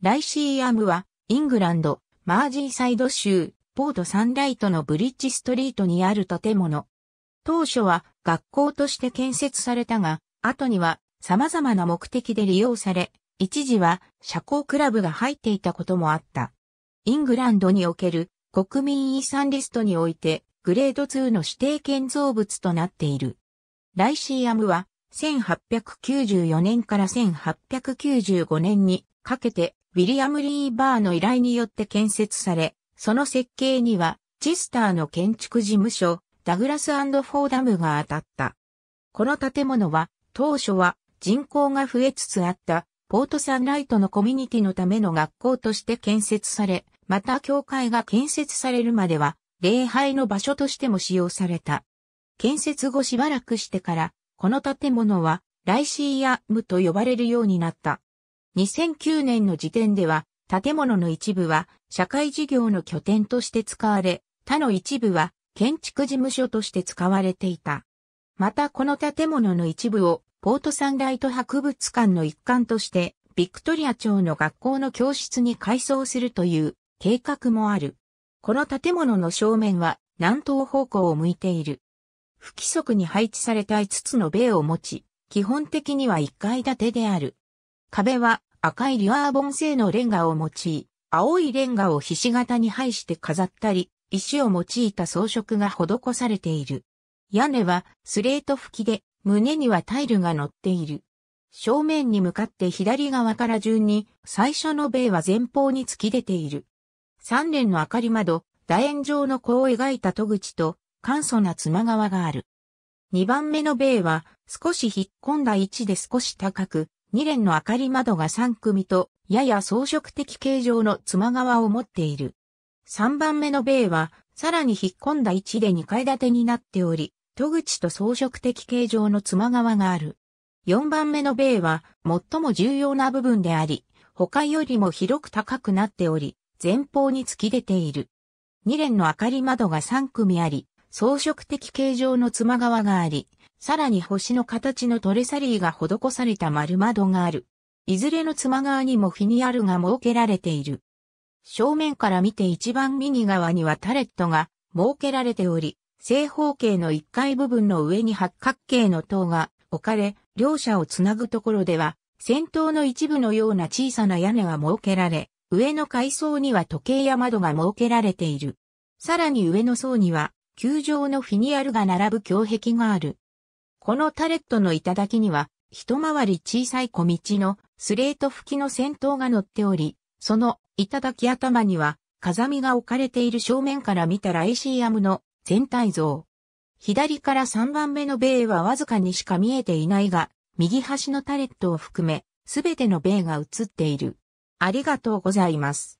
ライシーアムは、イングランド、マージーサイド州、ポートサンライトのブリッジストリートにある建物。当初は学校として建設されたが、後には様々な目的で利用され、一時は社交クラブが入っていたこともあった。イングランドにおける国民遺産リストにおいて、グレード2の指定建造物となっている。ライシーアムは、1894年から1895年にかけてウィリアム・リーバーの依頼によって建設され、その設計には、チスターの建築事務所、ダグラスフォーダムが当たった。この建物は、当初は人口が増えつつあったポートサンライトのコミュニティのための学校として建設され、また教会が建設されるまでは、礼拝の場所としても使用された。建設後しばらくしてから、この建物はライシーアムと呼ばれるようになった。2009年の時点では、建物の一部は社会事業の拠点として使われ、他の一部は建築事務所として使われていた。またこの建物の一部をポートサンライト博物館の一環として、ビクトリア町の学校の教室に改装するという計画もある。この建物の正面は南東方向を向いている。不規則に配置された5つの米を持ち、基本的には1階建てである。壁は赤いリュアーボン製のレンガを用い、青いレンガをひし形に配して飾ったり、石を用いた装飾が施されている。屋根はスレート吹きで、胸にはタイルが乗っている。正面に向かって左側から順に、最初の米は前方に突き出ている。三連の明かり窓、楕円状の弧を描いた戸口と、簡素な妻側がある。二番目の米は、少し引っ込んだ位置で少し高く、2連の明かり窓が3組と、やや装飾的形状の妻側を持っている。3番目の米は、さらに引っ込んだ位置で2階建てになっており、戸口と装飾的形状の妻側がある。4番目の米は、最も重要な部分であり、他よりも広く高くなっており、前方に突き出ている。2連の明かり窓が3組あり、装飾的形状の妻側があり、さらに星の形のトレサリーが施された丸窓がある。いずれの妻側にもフィニアルが設けられている。正面から見て一番右側にはタレットが設けられており、正方形の1階部分の上に八角形の塔が置かれ、両者をつなぐところでは、先頭の一部のような小さな屋根が設けられ、上の階層には時計や窓が設けられている。さらに上の層には、球状のフィニアルが並ぶ胸壁がある。このタレットの頂には、一回り小さい小道のスレート吹きの先頭が乗っており、その頂頭には、風見が置かれている正面から見たライシアムの全体像。左から3番目の米はわずかにしか見えていないが、右端のタレットを含め、すべての米が映っている。ありがとうございます。